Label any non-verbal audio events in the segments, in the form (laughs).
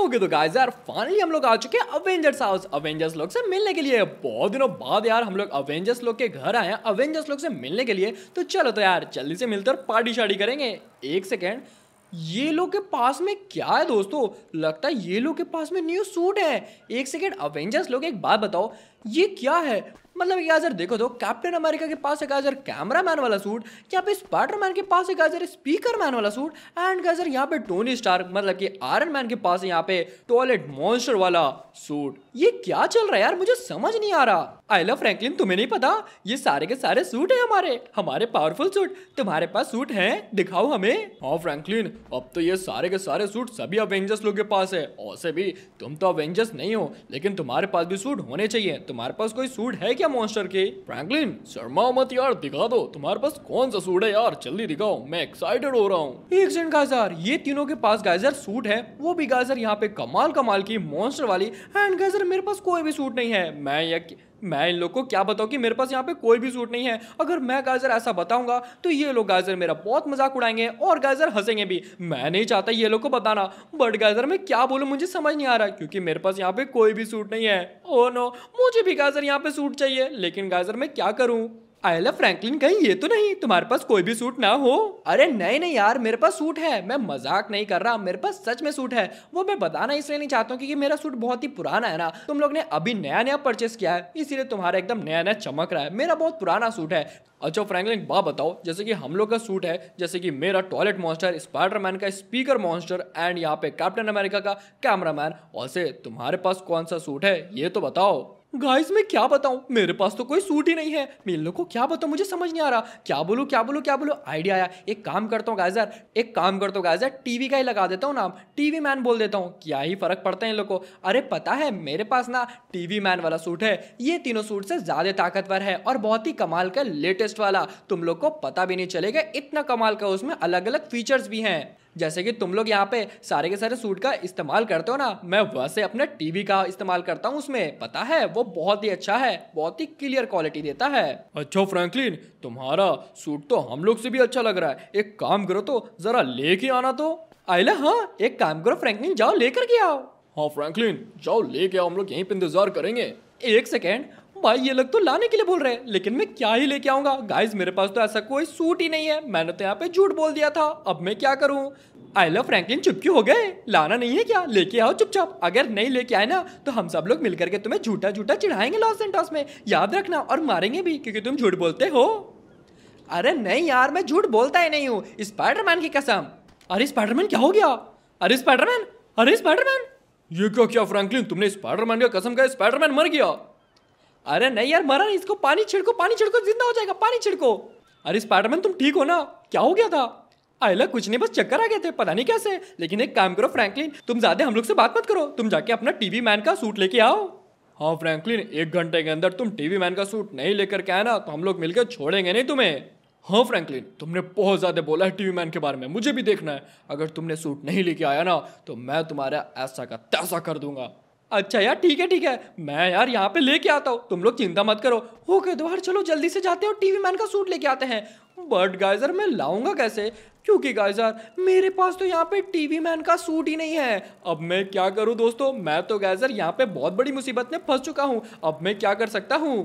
Okay तो guys यार finally हम लोग आ चुके हैं अवेंजर्स हाउस अवेंजर्स लोग से मिलने के लिए बहुत दिनों बाद यार हम लोग अवेंजर्स लोग के घर आए हैं अवेंजर्स लोग से मिलने के लिए तो चलो तो यार जल्दी से मिलते और पार्टी शार्टी करेंगे एक सेकेंड ये लोग के पास में क्या है दोस्तों लगता है ये लोग के पास में न्यू सूट है एक सेकेंड अवेंजर्स लोग एक बात बताओ ये क्या है मतलब यहाँ सर देखो तो कैप्टन अमेरिका के पास एक गाजर कैमरा मैन वाला सूट यहाँ पे स्पाइडर मैन के पास एक गाजर स्पीकर मैन वाला सूट एंड गाजर यहाँ पे टोनी स्टार मतलब कि आयरन मैन के पास यहाँ पे टॉयलेट मॉन्स्टर वाला सूट ये क्या चल रहा है यार मुझे समझ नहीं आ रहा आई लव फ्रैंकलिन तुम्हें नहीं पता ये सारे के सारे सूट है हमारे हमारे पावरफुल सूट तुम्हारे पास सूट है दिखाओ हमें हाँ फ्रैंकलिन अब तो ये सारे के सारे सूट सभी अवेंजर्स लोग के पास है और से भी तुम तो अवेंजर्स नहीं हो लेकिन तुम्हारे पास भी सूट होने चाहिए तुम्हारे पास कोई सूट है क्या मॉन्स्टर के फ्रैंकलिन शर्मा मत यार दिखा दो तुम्हारे पास कौन सा सूट है यार जल्दी दिखाओ मैं एक्साइटेड हो रहा हूँ एक सेकंड ये तीनों के पास गाजर सूट है वो भी गाजर यहाँ पे कमाल कमाल की मॉन्स्टर वाली एंड गाजर मेरे पास कोई भी सूट नहीं है मैं यक... मैं इन लोग को क्या बताऊँ कि मेरे पास यहाँ पे कोई भी सूट नहीं है अगर मैं गाजर ऐसा बताऊंगा तो ये लोग गाजर मेरा बहुत मजाक उड़ाएंगे और गाजर हंसेंगे भी मैं नहीं चाहता ये लोग को बताना बट गाजर मैं क्या बोलूँ मुझे समझ नहीं आ रहा क्योंकि मेरे पास यहाँ पे कोई भी सूट नहीं है ओ oh नो मुझे भी गाजर यहाँ पे सूट चाहिए लेकिन गाजर मैं क्या करूँ आयला फ्रैंकलिन कहीं ये तो नहीं तुम्हारे पास कोई भी सूट ना हो अरे नहीं नहीं यार मेरे पास सूट है मैं मजाक नहीं कर रहा मेरे पास सच में सूट है वो मैं बताना इसलिए नहीं चाहता हूँ क्योंकि मेरा सूट बहुत ही पुराना है ना तुम लोग ने अभी नया नया परचेस किया है इसीलिए तुम्हारा एकदम नया नया चमक रहा है मेरा बहुत पुराना सूट है अच्छा फ्रैंकलिन बा बताओ जैसे कि हम लोग का सूट है जैसे कि मेरा टॉयलेट मॉन्स्टर स्पाइडरमैन का स्पीकर मॉन्स्टर एंड यहाँ पे कैप्टन अमेरिका का कैमरामैन और से तुम्हारे पास कौन सा सूट है ये तो बताओ गाइस मैं क्या बताऊं मेरे पास तो कोई सूट ही नहीं है मैं इन लोग को क्या बताऊं मुझे समझ नहीं आ रहा क्या बोलूं क्या बोलूं क्या बोलूं आइडिया आया एक काम करता हूँ गाइस यार एक काम करता हूँ गाइस यार टीवी का ही लगा देता हूँ नाम टीवी मैन बोल देता हूँ क्या ही फर्क पड़ता है इन लोग को अरे पता है मेरे पास ना टीवी मैन वाला सूट है ये तीनों सूट से ज़्यादा ताकतवर है और बहुत ही कमाल का लेटेस्ट वाला तुम लोग को पता भी नहीं चलेगा इतना कमाल का उसमें अलग अलग फीचर्स भी हैं जैसे कि तुम लोग यहाँ पे सारे के सारे सूट का इस्तेमाल करते हो ना मैं वैसे अपने टीवी का इस्तेमाल करता हूँ उसमें पता है वो बहुत ही अच्छा है बहुत ही क्लियर क्वालिटी देता है अच्छा फ्रैंकलिन तुम्हारा सूट तो हम लोग से भी अच्छा लग रहा है एक काम करो तो जरा लेके आना तो आईला हाँ एक काम करो फ्रैंकलिन जाओ लेकर के आओ हाँ फ्रैंकलिन जाओ लेके आओ हम लोग यहीं पे इंतजार करेंगे एक सेकेंड भाई ये लोग तो लाने के लिए बोल रहे हैं लेकिन मैं क्या ही लेके आऊंगा गाइज मेरे पास तो ऐसा कोई सूट ही नहीं है मैंने तो यहाँ पे झूठ बोल दिया था अब मैं क्या करूँ आई लव फ्रैंकलिन चुप क्यों हो गए लाना नहीं है क्या लेके आओ चुपचाप अगर नहीं लेके आए ना तो हम सब लोग मिलकर के तुम्हें झूठा झूठा चिढ़ाएंगे लॉस एंटॉस में याद रखना और मारेंगे भी क्योंकि तुम झूठ बोलते हो अरे नहीं यार मैं झूठ बोलता ही नहीं हूँ स्पाइडरमैन की कसम अरे स्पाइडरमैन क्या हो गया अरे स्पाइडरमैन अरे स्पाइडरमैन ये क्या क्या फ्रैंकलिन तुमने स्पाइडरमैन का कसम का स्पाइडरमैन मर गया अरे नहीं यार मरा इसको पानी छिड़को पानी छिड़को जिंदा हो जाएगा पानी छिड़को अरे स्पाइडरमैन तुम ठीक हो ना क्या हो गया था आयला कुछ नहीं बस चक्कर आ गए थे पता नहीं कैसे लेकिन एक काम करो फ्रैंकलिन तुम ज्यादा हम लोग से बात मत करो तुम जाके अपना टीवी मैन का सूट लेके आओ हाँ फ्रैंकलिन एक घंटे के अंदर तुम टीवी मैन का सूट नहीं लेकर के आए ना तो हम लोग मिलकर छोड़ेंगे नहीं तुम्हें हाँ फ्रैंकलिन तुमने बहुत ज़्यादा बोला है टीवी मैन के बारे में मुझे भी देखना है अगर तुमने सूट नहीं लेके आया ना तो मैं तुम्हारा ऐसा का तैसा कर दूंगा अच्छा यार ठीक है ठीक है मैं यार यहाँ पे लेके आता हूँ तुम लोग चिंता मत करो ओके दोबारा तो चलो जल्दी से जाते हैं और टीवी मैन का सूट लेके आते हैं बट गाइजर मैं लाऊंगा कैसे क्योंकि गाइजर मेरे पास तो यहाँ पे टीवी मैन का सूट ही नहीं है अब मैं क्या करूँ दोस्तों मैं तो गाइजर यहाँ पे बहुत बड़ी मुसीबत में फंस चुका हूँ अब मैं क्या कर सकता हूँ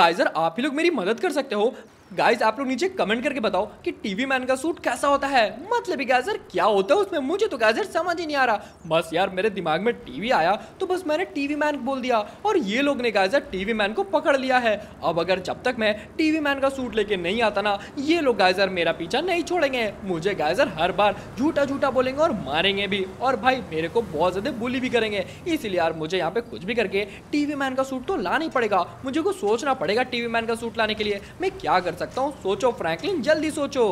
गाइजर आप ही लोग मेरी मदद कर सकते हो गाइज आप लोग नीचे कमेंट करके बताओ कि टीवी मैन का सूट कैसा होता है मतलब गाजर क्या होता है उसमें मुझे तो गाजर समझ ही नहीं आ रहा बस यार मेरे दिमाग में टीवी आया तो बस मैंने टीवी मैन बोल दिया और ये लोग ने गाजर टीवी मैन को पकड़ लिया है अब अगर जब तक मैं टीवी मैन का सूट लेके नहीं आता ना ये लोग गाजर मेरा पीछा नहीं छोड़ेंगे मुझे गाजर हर बार झूठा झूठा बोलेंगे और मारेंगे भी और भाई मेरे को बहुत ज़्यादा बुली भी करेंगे इसलिए यार मुझे यहाँ पे कुछ भी करके टीवी मैन का सूट तो लाना ही पड़ेगा मुझे को सोचना पड़ेगा टीवी मैन का सूट लाने के लिए मैं क्या कर सकता हूँ सोचो फ्रैंकलिन जल्दी सोचो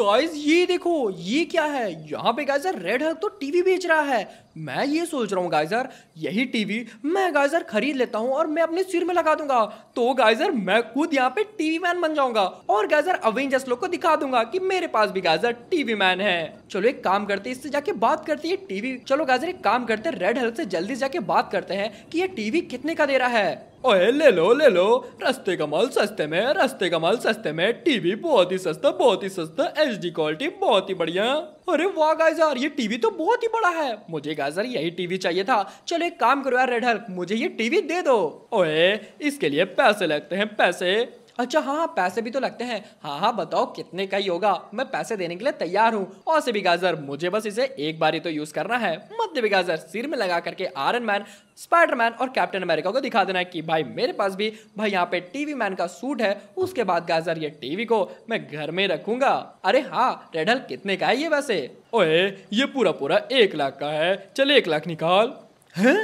गाइज ये देखो ये क्या है यहाँ पे गाइज रेड हक तो टीवी बेच रहा है मैं ये सोच रहा हूँ गाइजर यही टीवी मैं गाइजर खरीद लेता हूँ और मैं अपने सिर में लगा दूंगा तो गाइजर मैं खुद यहाँ पे टीवी मैन बन जाऊंगा और गाइजर अवेंजर्स लोग को दिखा दूंगा कि मेरे पास भी गाइजर टीवी मैन है चलो एक काम करते इससे जाके बात करते है टीवी चलो गाइजर एक काम करते रेड हेल्थ से जल्दी जाके बात करते हैं कि ये टीवी कितने का दे रहा है ओए ले लो ले लो रस्ते का माल सस्ते में रस्ते का माल सस्ते में टीवी बहुत ही सस्ता बहुत ही सस्ता एच क्वालिटी बहुत ही बढ़िया अरे वाह गाइजर ये टीवी तो बहुत ही बड़ा है मुझे कहा सर यही टीवी चाहिए था चलो एक काम करो यार रेड हल्क मुझे ये टीवी दे दो ओए इसके लिए पैसे लगते हैं पैसे अच्छा हाँ हाँ पैसे भी तो लगते हैं हाँ हाँ बताओ कितने का ही होगा मैं पैसे देने के लिए तैयार हूँ और से भी गाजर मुझे बस इसे एक बार ही तो यूज करना है मध्य भी गाजर सिर में लगा करके आयरन मैन स्पाइडरमैन और कैप्टन अमेरिका को दिखा देना है कि भाई मेरे पास भी भाई यहाँ पे टीवी मैन का सूट है उसके बाद गाजर ये टीवी को मैं घर में रखूंगा अरे हाँ रेडल कितने का है ये वैसे ओए ये पूरा पूरा एक लाख का है चल एक लाख निकाल है?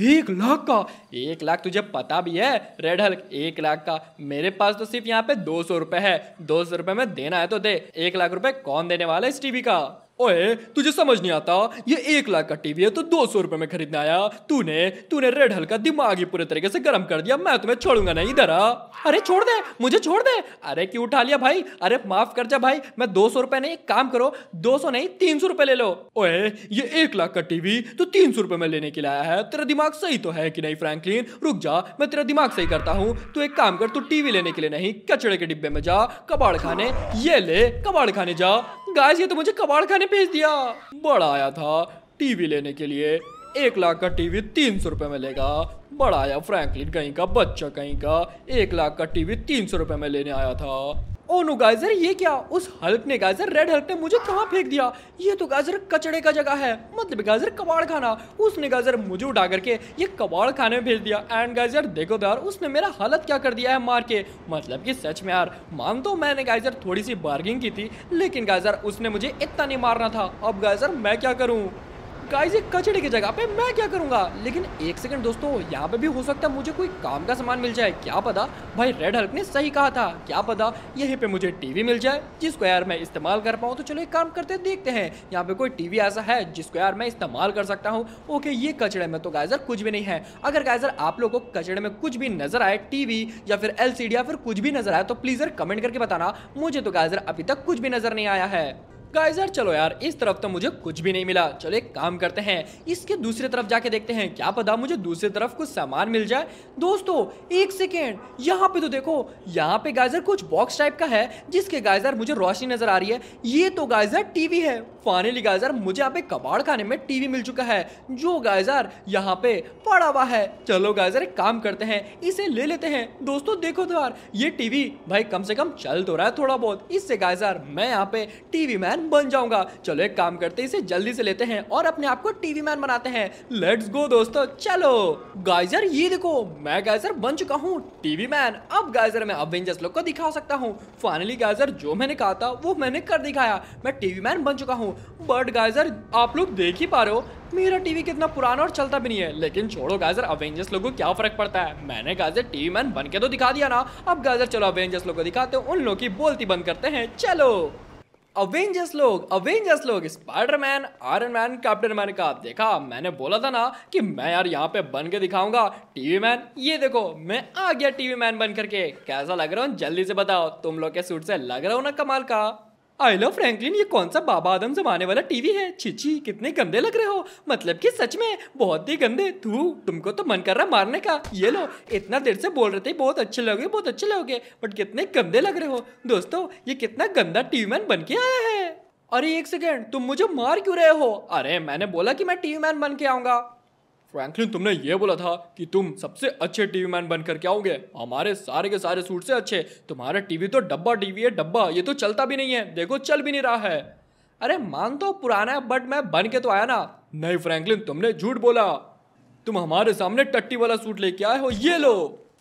एक लाख का एक लाख तुझे पता भी है रेड हल्क एक लाख का मेरे पास तो सिर्फ यहाँ पे दो सौ रुपए है दो सौ रुपए में देना है तो दे एक लाख रुपए कौन देने वाला है इस टीवी का ओए तुझे समझ नहीं आता ये एक लाख का टीवी है तो दो सौ रुपए में खरीदने आया तूने तूने रेड हल्का दिमाग ही पूरे तरीके से गर्म कर दिया मैं तुम्हें छोड़ूंगा नहीं इधर आ अरे छोड़ दे मुझे छोड़ दे अरे क्यों उठा लिया भाई अरे माफ कर जा भाई मैं दो सौ रुपए नहीं काम करो दो सौ नहीं तीन सौ रुपए ले लो ओए ये एक लाख का टीवी तो तीन सौ रुपए में लेने के लिए आया है तेरा दिमाग सही तो है कि नहीं फ्रैंकलिन रुक जा मैं तेरा दिमाग सही करता हूँ तू एक काम कर तू टीवी लेने के लिए नहीं कचड़े के डिब्बे में जा कबाड़ खाने ये ले कबाड़ खाने जा गाइस ये तो मुझे कबाड़ खाने भेज दिया बड़ा आया था टीवी लेने के लिए एक लाख का टीवी तीन सौ रुपये में लेगा बड़ा आया फ्रैंकलिन कहीं का बच्चा कहीं का एक लाख का टीवी तीन सौ रुपये में लेने आया था ओ नो गाइजर ये क्या उस हल्क ने गाइजर रेड हल्क ने मुझे कहाँ फेंक दिया ये तो गाजर कचड़े का जगह है मतलब गाजर कबाड़ खाना उसने गाजर मुझे उठा करके ये कबाड़ खाने में भेज दिया एंड गाइजर देखो तो यार उसने मेरा हालत क्या कर दिया है मार के मतलब कि सच में यार मान तो मैंने गाइजर थोड़ी सी बार्गिंग की थी लेकिन गाइजर उसने मुझे इतना नहीं मारना था अब गाइजर मैं क्या करूँ गाइस ये कचड़े की जगह पे मैं क्या करूंगा लेकिन एक सेकंड दोस्तों यहाँ पे भी हो सकता है मुझे कोई काम का सामान मिल जाए क्या पता भाई रेड हल्क ने सही कहा था क्या पता यहीं पे मुझे टीवी मिल जाए जिसको यार मैं इस्तेमाल कर पाऊँ तो चलो एक काम करते देखते हैं यहाँ पे कोई टीवी ऐसा है जिसको यार मैं इस्तेमाल कर सकता हूँ ओके ये कचड़े में तो गाइजर कुछ भी नहीं है अगर गाइजर आप लोग को कचड़े में कुछ भी नजर आए टीवी या फिर एल या फिर कुछ भी नजर आए तो प्लीज यार कमेंट करके बताना मुझे तो गाइजर अभी तक कुछ भी नजर नहीं आया है गाइस यार चलो यार इस तरफ तो मुझे कुछ भी नहीं मिला चलो एक काम करते हैं इसके दूसरी तरफ जाके देखते हैं क्या पता मुझे दूसरी तरफ कुछ सामान मिल जाए दोस्तों एक सेकेंड यहाँ पे तो देखो यहाँ पे गाइजर कुछ बॉक्स टाइप का है जिसके गाइजर मुझे रोशनी नजर आ रही है ये तो गाइजर टीवी है फाइनली गायजार मुझे यहाँ पे कबाड़ खाने में टीवी मिल चुका है जो गायजार यहाँ पे पड़ा हुआ है चलो गायजार एक काम करते हैं इसे ले लेते हैं दोस्तों देखो तो यार ये टीवी भाई कम से कम चल तो रहा है थोड़ा बहुत इससे गायजार मैं यहाँ पे टीवी मैन बन जाऊंगा चलो एक काम करते इसे जल्दी से लेते हैं और अपने आप को टीवी मैन बनाते हैं लेट्स गो दोस्तों चलो गाइजर ये देखो मैं गायजर बन चुका हूँ टीवी मैन अब गाइजर मैं अवेंजर्स लोग को दिखा सकता हूँ फाइनली गाइजर जो मैंने कहा था वो मैंने कर दिखाया मैं टीवी मैन बन चुका हूँ बट गाइजर आप लोग देख ही पा रहे हो मेरा टीवी कितना पुराना और चलता भी नहीं है लेकिन छोड़ो गाइजर अवेंजर्स लोगों को क्या फर्क पड़ता है मैंने गाइजर टीवी मैन बन के तो दिखा दिया ना अब गाइजर चलो अवेंजर्स लोग को दिखाते हो उन लोग की बोलती बंद करते हैं चलो अवेंजर्स लोग अवेंजर्स लोग Spiderman Iron Man Captain Man America देखा मैंने बोला था ना कि मैं यार यहाँ पे बन के दिखाऊंगा टीवी मैन ये देखो मैं आ गया टीवी मैन बन करके कैसा लग रहा हूँ जल्दी से बताओ तुम लोग के सूट से लग रहा हो ना कमाल का आई लव फ्रैंकलिन ये कौन सा बाबा आदम जमाने वाला टीवी है छिची कितने गंदे लग रहे हो मतलब कि सच में बहुत ही गंदे तू तुमको तो मन कर रहा मारने का ये लो इतना देर से बोल रहे थे बहुत अच्छे लगोगे बहुत अच्छे लगोगे बट कितने गंदे लग रहे हो दोस्तों ये कितना गंदा टीवी मैन बन के आया है अरे एक सेकेंड तुम मुझे मार क्यों रहे हो अरे मैंने बोला कि मैं टीवी मैन बन के आऊंगा फ्रैंकलिन तुमने ये बोला था कि तुम सबसे अच्छे टीवी मैन बनकर के आओगे हमारे सारे के सारे सूट से अच्छे तुम्हारा टीवी तो डब्बा टीवी है डब्बा ये तो चलता भी नहीं है देखो चल भी नहीं रहा है अरे मान तो पुराना है बट मैं बन के तो आया ना नहीं फ्रैंकलिन तुमने झूठ बोला तुम हमारे सामने टट्टी वाला सूट लेके आए हो ये लो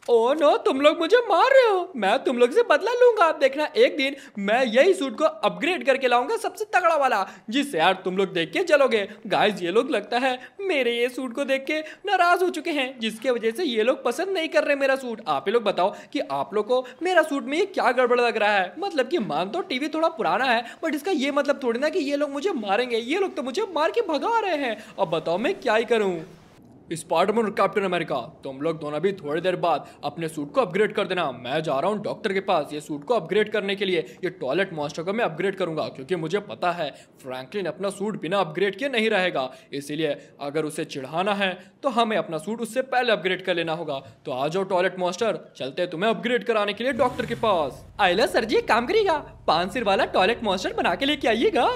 ओ नो तुम लोग मुझे मार रहे हो मैं तुम लोग से बदला लूंगा आप देखना एक दिन मैं यही सूट को अपग्रेड करके लाऊंगा सबसे तगड़ा वाला जिससे यार तुम लोग देख के चलोगे गाइस ये लोग लगता है मेरे ये सूट को देख के नाराज हो चुके हैं जिसके वजह से ये लोग पसंद नहीं कर रहे मेरा सूट आप ही लोग बताओ कि आप लोग को मेरा सूट में ये क्या गड़बड़ लग रहा है मतलब की मान तो टीवी थोड़ा पुराना है बट इसका ये मतलब थोड़ी ना कि ये लोग मुझे मारेंगे ये लोग तो मुझे मार के भगा रहे हैं अब बताओ मैं क्या ही करूँ स्पाइडरमैन और कैप्टन अमेरिका तुम तो लोग दोनों भी थोड़ी देर बाद अपने सूट को अपग्रेड कर देना मैं जा रहा हूँ डॉक्टर के पास ये सूट को अपग्रेड करने के लिए ये टॉयलेट मॉस्टर को मैं अपग्रेड करूंगा क्योंकि मुझे पता है फ्रैंकलिन अपना सूट बिना अपग्रेड किए नहीं रहेगा इसीलिए अगर उसे चिढ़ाना है तो हमें अपना सूट उससे पहले अपग्रेड कर लेना होगा तो आ जाओ टॉयलेट मॉस्टर चलते तुम्हें अपग्रेड कराने के लिए डॉक्टर के पास आइला सर जी काम करिएगा पान सिर वाला टॉयलेट मॉस्टर बना के लेके आइएगा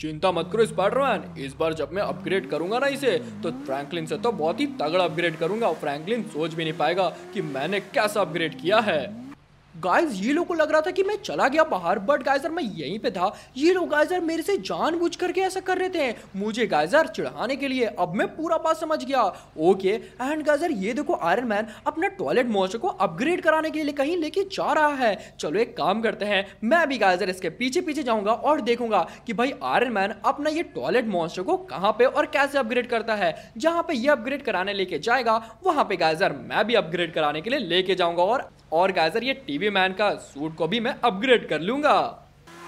चिंता मत करो स्पाइडरमैन इस बार जब मैं अपग्रेड करूंगा ना इसे तो फ्रैंकलिन से तो बहुत ही तगड़ा अपग्रेड करूंगा फ्रैंकलिन सोच भी नहीं पाएगा कि मैंने कैसा अपग्रेड किया है गाइस ये लोग को लग रहा था कि मैं चला गया बाहर बट गाइजर मैं यहीं पे था ये लोग गाइजर मेरे से जान बुझ करके ऐसा कर रहे थे मुझे गाइजर चिढ़ाने के लिए अब मैं पूरा बात समझ गया ओके एंड गाइजर ये देखो आयरन मैन अपना टॉयलेट मोस्टर को अपग्रेड कराने के लिए कहीं लेके जा रहा है चलो एक काम करते हैं मैं भी गाइजर इसके पीछे पीछे जाऊंगा और देखूंगा कि भाई आयरन मैन अपना ये टॉयलेट मोस्टर को कहाँ पे और कैसे अपग्रेड करता है जहाँ पे ये अपग्रेड कराने लेके जाएगा वहाँ पे गाइजर मैं भी अपग्रेड कराने के लिए लेके जाऊंगा और, और गाइजर ये टीवी बेबी मैन का सूट को भी मैं अपग्रेड कर लूंगा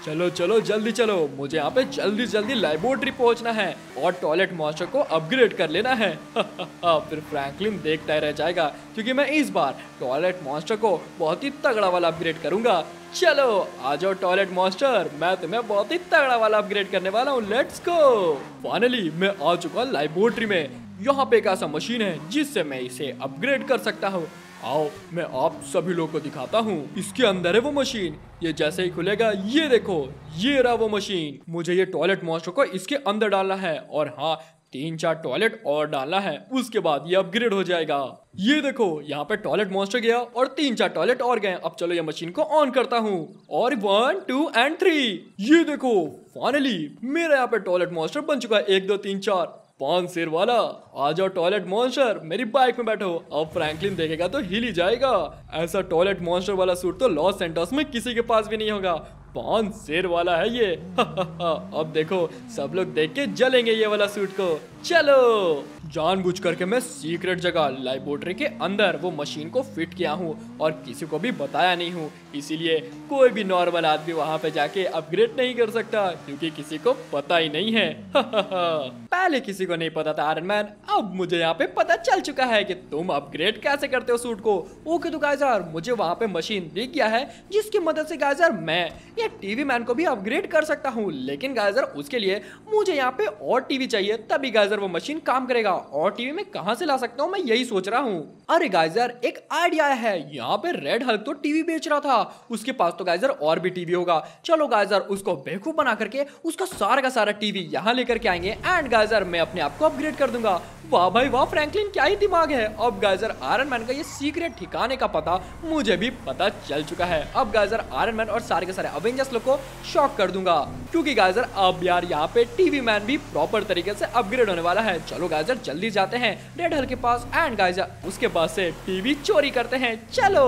चलो चलो जल्दी चलो मुझे यहाँ पे जल्दी जल्दी लेबोरेटरी पहुँचना है और टॉयलेट मॉस्टर को अपग्रेड कर लेना है (laughs) फिर फ्रैंकलिन देखता रह जाएगा क्योंकि मैं इस बार टॉयलेट मॉस्टर को बहुत ही तगड़ा वाला अपग्रेड करूंगा चलो आ जाओ टॉयलेट मॉस्टर मैं तुम्हें बहुत ही तगड़ा वाला अपग्रेड करने वाला हूँ लेट्स गो फाइनली मैं आ चुका लेबोरेटरी में यहाँ पे एक ऐसा मशीन है जिससे मैं इसे अपग्रेड कर सकता हूँ आओ मैं आप सभी लोग को दिखाता हूँ इसके अंदर है वो मशीन ये जैसे ही खुलेगा ये देखो ये रहा वो मशीन मुझे ये टॉयलेट मॉस्टर को इसके अंदर डालना है और हाँ तीन चार टॉयलेट और डालना है उसके बाद ये अपग्रेड हो जाएगा ये देखो यहाँ पे टॉयलेट मॉस्टर गया और तीन चार टॉयलेट और गए अब चलो ये मशीन को ऑन करता हूँ और वन टू एंड थ्री ये देखो फाइनली मेरा यहाँ पे टॉयलेट मॉस्टर बन चुका है एक दो तीन चार पान सिर वाला आ जाओ टॉयलेट मॉन्स्टर मेरी बाइक में बैठो अब फ्रैंकलिन देखेगा तो हिल ही जाएगा ऐसा टॉयलेट मॉन्स्टर वाला सूट तो लॉस एंटॉस में किसी के पास भी नहीं होगा पान सिर वाला है ये (laughs) अब देखो सब लोग देख के जलेंगे ये वाला सूट को चलो जानबूझ करके मैं सीक्रेट जगह लाइब्रेटरी के अंदर वो मशीन को फिट किया हूँ और किसी को भी बताया नहीं हूँ इसीलिए कोई भी नॉर्मल आदमी वहाँ पे जाके अपग्रेड नहीं कर सकता क्योंकि किसी को पता ही नहीं है (laughs) पहले किसी को नहीं पता था आयरन मैन अब मुझे यहाँ पे पता चल चुका है कि तुम अपग्रेड कैसे करते हो सूट को ओके तो गाइजर मुझे वहाँ पे मशीन दिख गया है जिसकी मदद से गाइजर मैं या टीवी मैन को भी अपग्रेड कर सकता हूँ लेकिन गाइजर उसके लिए मुझे यहाँ पे और टीवी चाहिए तभी गाइजर वो मशीन काम करेगा अच्छा और टीवी में कहाँ से ला सकता हूँ मैं यही सोच रहा हूँ अरे गाइजर एक आइडिया है यहाँ पे रेड हल्क तो टीवी बेच रहा था उसके पास तो गाइजर और भी टीवी होगा चलो गाइजर उसको बेवकूफ बना करके उसका सारा का सारा टीवी यहाँ लेकर के आएंगे एंड गाइजर मैं अपने आप को अपग्रेड कर दूंगा वाह भाई वाह फ्रैंकलिन क्या ही दिमाग है अब गाइजर आयरन मैन का ये सीक्रेट ठिकाने का पता मुझे भी पता चल चुका है अब गाइजर आयरन मैन और सारे के सारे अवेंजर्स लोग को शॉक कर दूंगा क्योंकि गाइजर अब यार यहाँ पे टीवी मैन भी प्रॉपर तरीके से अपग्रेड होने वाला है चलो गाइजर जल्दी जाते हैं रेड हल के पास एंड गाइजर उसके पास से टीवी चोरी करते हैं चलो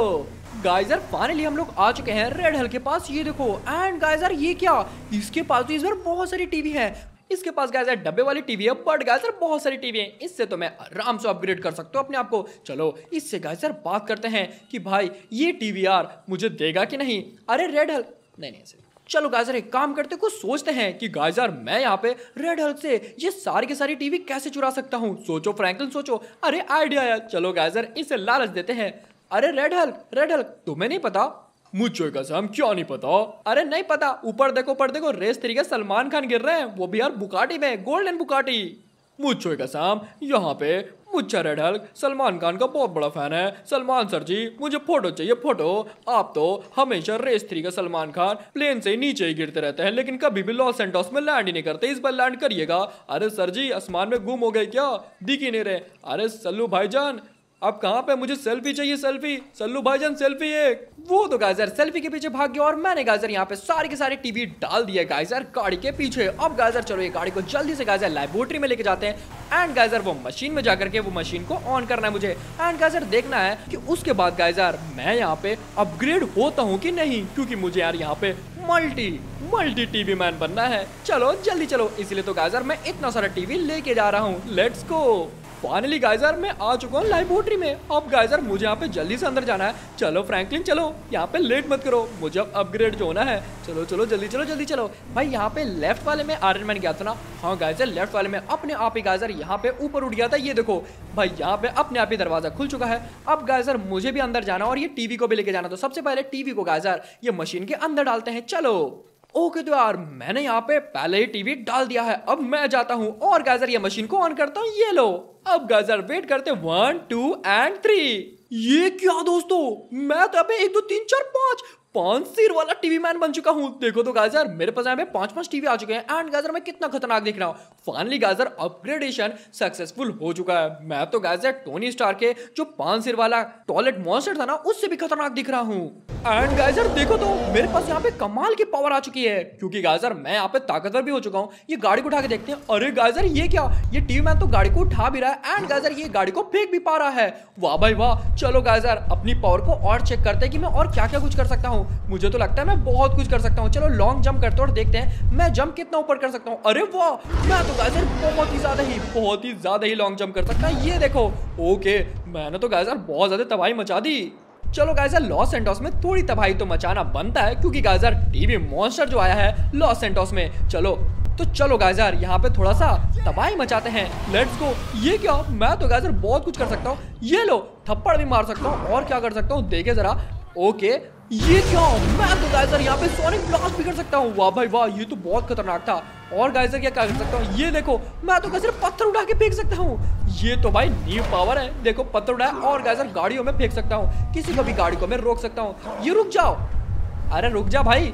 गाइजर फाइनली हम लोग आ चुके हैं रेड हल के पास ये देखो एंड गाइजर ये क्या इसके पास तो इस बार बहुत सारी टीवी है इसके पास गाइजर डब्बे वाली टीवी है बट गाइजर बहुत सारी टीवी है इससे तो मैं आराम से अपग्रेड कर सकता हूँ अपने आप को चलो इससे गाइजर बात करते हैं कि भाई ये टीवी यार मुझे देगा कि नहीं अरे रेड हल नहीं नहीं सर चलो गाइजर एक काम करते कुछ सोचते हैं कि गाइजर मैं यहाँ पे रेड हल्क से ये सारी की सारी टीवी कैसे चुरा सकता हूँ सोचो फ्रैंकलिन सोचो अरे आइडिया आया चलो गाइजर इसे लालच देते हैं अरे रेड हल्क रेड हल्क तुम्हें नहीं पता मुझे कसम क्यों नहीं पता अरे नहीं पता ऊपर देखो ऊपर देखो रेस तरीके सलमान खान गिर रहे हैं वो भी यार बुकाटी में गोल्डन बुकाटी मुझे कसम यहाँ पे मुच्छा रेड हल्क सलमान खान का बहुत बड़ा फैन है सलमान सर जी मुझे फोटो चाहिए फोटो आप तो हमेशा रेस थ्री का सलमान खान प्लेन से नीचे ही गिरते रहते हैं लेकिन कभी भी लॉस एंडोस में लैंड ही नहीं करते इस बार लैंड करिएगा अरे सर जी आसमान में गुम हो गए क्या दिख ही नहीं रहे अरे सल्लू जान अब कहाँ पे मुझे सेल्फी चाहिए सेल्फी सल्लू भाईजान सेल्फी एक वो तो गाजर सेल्फी के पीछे भाग गया और मैंने गाजर यहाँ पे सारे के सारे टीवी डाल दिए गाजर गाड़ी के पीछे अब गाजर चलो ये गाड़ी को जल्दी से गाजर लेबोरेटरी में लेके जाते हैं एंड गाजर वो मशीन में जाकर के वो मशीन को ऑन करना है मुझे एंड गाजर देखना है कि उसके बाद गाइजर मैं यहाँ पे अपग्रेड होता हूँ कि नहीं क्योंकि मुझे यार यहाँ पे मल्टी मल्टी टीवी मैन बनना है चलो जल्दी चलो इसलिए तो गाजर मैं इतना सारा टीवी लेके जा रहा हूँ लेट्स गो फाइनली गाइजर मैं आ चुका हूँ लाइब्रेटरी में अब गाइजर मुझे यहाँ पे जल्दी से अंदर जाना है चलो फ्रैंकलिन चलो यहाँ पे लेट मत करो मुझे अब अपग्रेड जो होना है चलो चलो जल्दी चलो जल्दी चलो भाई यहाँ पे लेफ्ट वाले में आयरन मैन गया था ना हाँ गाइजर लेफ्ट वाले में अपने आप ही गाइजर यहाँ पे ऊपर उठ गया था ये देखो भाई यहाँ पे अपने आप ही दरवाजा खुल चुका है अब गाइजर मुझे भी अंदर जाना और ये टीवी को भी लेके जाना तो सबसे पहले टीवी को गाइजर ये मशीन के अंदर डालते हैं चलो ओके तो यार मैंने यहाँ पे पहले ही टीवी डाल दिया है अब मैं जाता हूँ और गाजर ये मशीन को ऑन करता हूँ ये लो अब गाजर वेट करते वन टू एंड थ्री ये क्या दोस्तों मैं तो अभी एक दो तीन चार पाँच पांच सिर वाला टीवी मैन बन चुका हूं देखो तो गाजर मेरे पास यहाँ पांच पांच टीवी आ चुके हैं एंड गाजर मैं कितना खतरनाक दिख रहा हूँ फाइनली गाजर अपग्रेडेशन सक्सेसफुल हो चुका है मैं तो गाजर टोनी स्टार के जो पांच सिर वाला टॉयलेट मॉन्स्टर था ना उससे भी खतरनाक दिख रहा हूँ एंड गाइजर देखो तो मेरे पास यहाँ पे कमाल की पावर आ चुकी है क्योंकि गाजर मैं यहाँ पे ताकतवर भी हो चुका हूँ ये गाड़ी को उठा के देखते हैं अरे गाजर ये क्या ये टीवी मैन तो गाड़ी को उठा भी रहा है एंड गाजर ये गाड़ी को फेंक भी पा रहा है वाह भाई वाह चलो गाजर अपनी पावर को और चेक करते हैं कि मैं और क्या क्या कुछ कर सकता हूँ हूँ मुझे तो लगता है मैं बहुत कुछ कर सकता हूँ चलो लॉन्ग जंप करते और देखते हैं मैं जंप कितना ऊपर कर सकता हूँ अरे वाह मैं तो गाजर बहुत ही ज़्यादा ही बहुत ही ज़्यादा ही लॉन्ग जंप कर सकता ये देखो ओके मैंने तो गाजर बहुत ज़्यादा तबाही मचा दी चलो गाइजर लॉस एंटॉस में थोड़ी तबाही तो मचाना बनता है क्योंकि गाइजर टीवी मॉन्स्टर जो आया है लॉस एंटॉस में चलो तो चलो गाइजर यहाँ पे थोड़ा सा तबाही मचाते हैं लेट्स गो ये क्या मैं तो गाइजर बहुत कुछ कर सकता हूँ ये लो थप्पड़ भी मार सकता हूँ और क्या कर सकता हूँ देखे जरा ओके ये क्या मैं तो गाइजर यहाँ पे सोनिक ब्लास्ट भी कर सकता हूँ वाह भाई वाह ये तो बहुत खतरनाक था और गाइजर क्या कर सकता हूँ ये देखो मैं तो गाइजर पत्थर उठा के फेंक सकता हूँ ये तो भाई न्यू पावर है देखो पत्थर उठाए और गाइजर गाड़ियों में फेंक सकता हूँ किसी को भी गाड़ी को मैं रोक सकता हूँ ये रुक जाओ अरे रुक जा भाई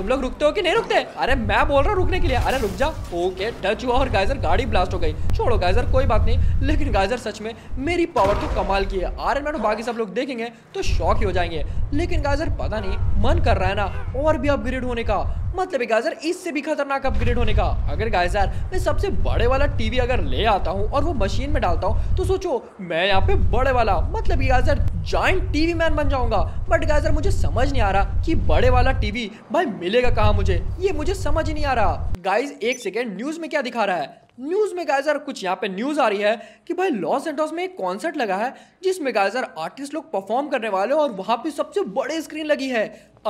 तुम लोग रुकते हो कि नहीं रुकते अरे मैं बोल रहा हूँ रुकने के लिए अरे रुक जा ओके टच हुआ और गाइजर गाड़ी ब्लास्ट हो गई छोड़ो गाइजर कोई बात नहीं लेकिन गाइजर सच में मेरी पावर तो कमाल की है आर एन बाकी सब लोग देखेंगे तो शौक ही हो जाएंगे लेकिन गाइजर पता नहीं मन कर रहा है ना और भी अपग्रेड होने का मतलब गाइजर इससे भी खतरनाक अपग्रेड होने का अगर गाइजर मैं सबसे बड़े वाला टीवी अगर ले आता हूँ और वो मशीन में डालता हूँ तो सोचो मैं यहाँ पे बड़े वाला मतलब गाइजर जॉइंट टीवी मैन बन जाऊंगा बट गाइजर मुझे समझ नहीं आ रहा कि बड़े वाला टीवी भाई मिलेगा कहा मुझे ये मुझे समझ ही नहीं आ रहा गाइज एक सेकेंड न्यूज में क्या दिखा रहा है न्यूज में गाइजर कुछ यहाँ पे न्यूज आ रही है कि भाई लॉस एंडोस में एक कॉन्सर्ट लगा है जिसमें गाइजर आर्टिस्ट लोग परफॉर्म करने वाले और वहां पे सबसे बड़े स्क्रीन लगी है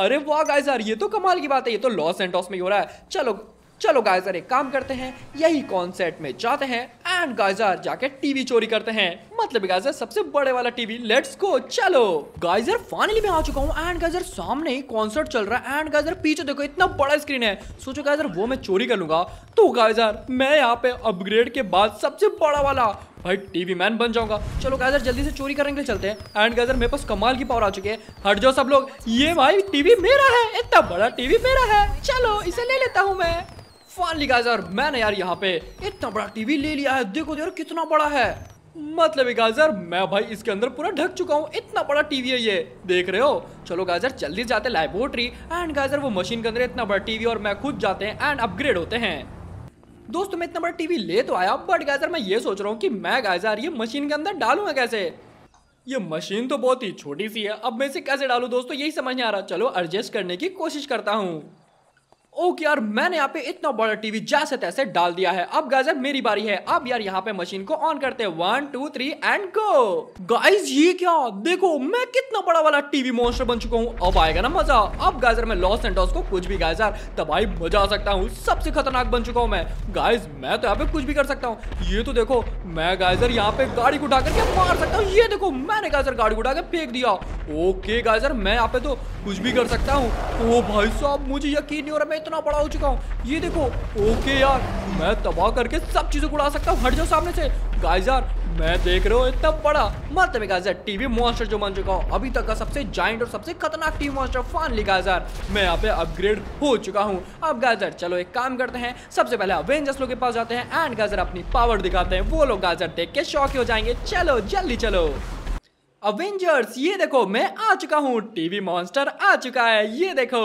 अरे वाह गाइजर ये तो कमाल की बात है ये तो लॉस एंडोस में ही हो रहा है चलो चलो गाइजर एक काम करते हैं यही कॉन्सेप्ट में जाते हैं एंड गाइजर जाके टीवी चोरी करते हैं मतलब गाइजर सबसे बड़े वाला टीवी लेट्स गो चलो गाइजर फाइनली मैं आ चुका हूँ एंड गाइजर सामने ही कॉन्सर्ट चल रहा है एंड गाइजर पीछे देखो इतना बड़ा स्क्रीन है सोचो गाइजर वो मैं चोरी कर लूंगा तो गाइजर मैं यहाँ पे अपग्रेड के बाद सबसे बड़ा वाला भाई टीवी मैन बन जाऊंगा चलो गाजर जल्दी से चोरी करेंगे चलते हैं एंड गाजर मेरे पास कमाल की पावर आ चुकी है हट जाओ सब लोग ये भाई टीवी मेरा है इतना बड़ा टीवी मेरा है चलो इसे ले लेता हूँ मैं फाइनली गाइस यार मैंने यार यहाँ पे इतना बड़ा टीवी ले लिया है देखो यार कितना बड़ा है मतलब गाजर यार मैं भाई इसके अंदर पूरा ढक चुका हूँ इतना बड़ा टीवी है ये देख रहे हो चलो गाजर जल्दी जाते हैं लाइब्रेटरी एंड गाजर वो मशीन के अंदर इतना बड़ा टीवी और मैं खुद जाते हैं एंड अपग्रेड होते हैं दोस्तों मैं इतना बड़ा टीवी ले तो आया बट गाजर मैं ये सोच रहा हूँ कि मैं गाजर ये मशीन के अंदर डालूंगा कैसे ये मशीन तो बहुत ही छोटी सी है अब मैं इसे कैसे डालू दोस्तों यही समझ नहीं आ रहा चलो एडजस्ट करने की कोशिश करता हूँ ओके यार मैंने यहाँ पे इतना बड़ा टीवी जैसे तैसे डाल दिया है अब गाइज मेरी बारी है अब यार यहाँ पे मशीन को ऑन करते हैं one two three and go guys ये क्या देखो मैं कितना बड़ा वाला टीवी मोस्टर बन चुका हूँ अब आएगा ना मजा अब गाइजर मैं लॉस एंड को कुछ भी गाय यार तबाही मजा आ सकता हूँ सबसे खतरनाक बन चुका हूँ मैं गाइज मैं तो यहाँ पे कुछ भी कर सकता हूँ ये तो देखो मैं गाइजर यहाँ पे गाड़ी को उठा करके मार सकता हूँ ये देखो मैंने गाइजर गाड़ी को उठा के फेंक दिया ओके गाइजर मैं यहाँ पे तो कुछ भी कर सकता हूँ ओ भाई साहब मुझे यकीन नहीं हो रहा मैं इतना बड़ा हो चुका हूँ ये देखो ओके यार मैं तबाह करके सब चीज़ों को उड़ा सकता हूँ हट जाओ सामने से गाइस यार मैं देख रहा हूँ इतना बड़ा मत में गाइस यार टीवी मॉन्स्टर जो बन चुका हूँ अभी तक का सबसे जाइंट और सबसे खतरनाक टीवी मॉन्स्टर फाइनली गाइस यार मैं यहाँ पे अपग्रेड हो चुका हूँ अब गाइस यार चलो एक काम करते हैं सबसे पहले अवेंजर्स लोग के पास जाते हैं एंड गाइस यार अपनी पावर दिखाते हैं वो लोग गाइस यार देख के शॉक हो जाएंगे चलो जल्दी चलो अवेंजर्स ये देखो मैं आ चुका हूँ टीवी मॉन्स्टर आ चुका है ये देखो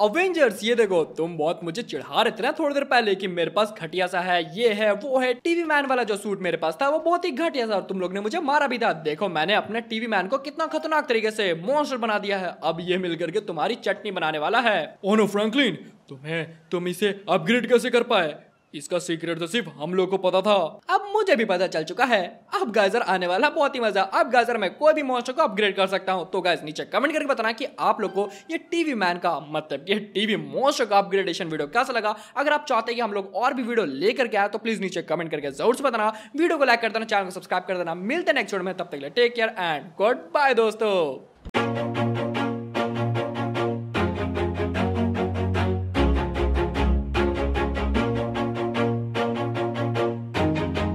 अवेंजर्स ये देखो तुम बहुत मुझे चिढ़ा रहे थे ना थोड़ी देर पहले कि मेरे पास घटिया सा है ये है वो है टीवी मैन वाला जो सूट मेरे पास था वो बहुत ही घटिया सा और तुम लोग ने मुझे मारा भी था देखो मैंने अपने टीवी मैन को कितना खतरनाक तरीके से मॉन्स्टर बना दिया है अब ये मिल करके तुम्हारी चटनी बनाने वाला है ओनो oh फ्रैंकलिन तुम्हें तुम इसे अपग्रेड कैसे कर पाए इसका सीक्रेट तो सिर्फ हम लोग को पता था अब मुझे भी पता चल चुका है अब गाइजर आने वाला बहुत ही मजा अब गाइजर मैं कोई भी मॉन्स्टर को अपग्रेड कर सकता हूँ तो गाइज नीचे कमेंट करके बताना कि आप लोग को ये टीवी मैन का मतलब ये टीवी मॉन्स्टर का अपग्रेडेशन वीडियो कैसा लगा अगर आप चाहते हैं कि हम लोग और भी वीडियो लेकर के आए तो प्लीज नीचे कमेंट करके जरूर से बताना वीडियो को लाइक कर देना चैनल को सब्सक्राइब कर देना मिलते नेक्स्ट वीडियो में तब तक take care and goodbye दोस्तों